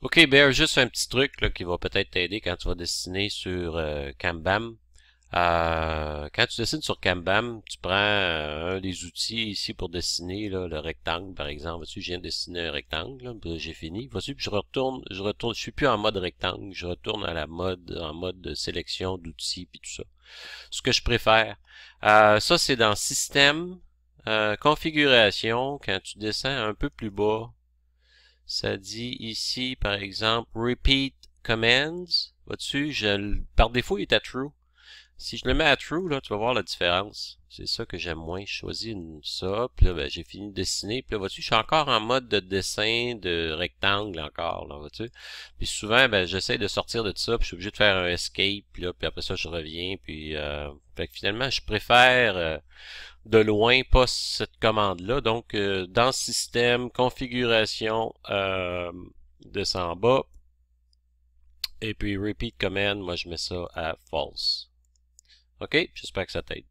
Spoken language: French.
OK, ben juste un petit truc qui va peut-être t'aider quand tu vas dessiner sur euh, Cambam. Euh, quand tu dessines sur Cambam, tu prends euh, un des outils ici pour dessiner le rectangle, par exemple. je viens dessiner un rectangle, j'ai fini. Voici, je retourne, je retourne, je suis plus en mode rectangle, je retourne à la mode, en mode de sélection d'outils puis tout ça. Ce que je préfère. Euh, ça, c'est dans Système, euh, Configuration. Quand tu descends un peu plus bas, ça dit ici, par exemple, repeat commands. Vois-tu, je, par défaut, il est à true. Si je le mets à true, là, tu vas voir la différence. C'est ça que j'aime moins. Je choisis ça, puis là, ben, j'ai fini de dessiner. Puis là, vois-tu, je suis encore en mode de dessin, de rectangle encore, là, vois-tu. Puis souvent, ben, j'essaie de sortir de ça, puis je suis obligé de faire un escape, puis là, puis après ça, je reviens. Puis, euh, fait finalement, je préfère... Euh, de loin pas cette commande-là. Donc, euh, dans Système, Configuration, euh, descend bas. Et puis, Repeat Command, moi je mets ça à False. OK? J'espère que ça t'aide.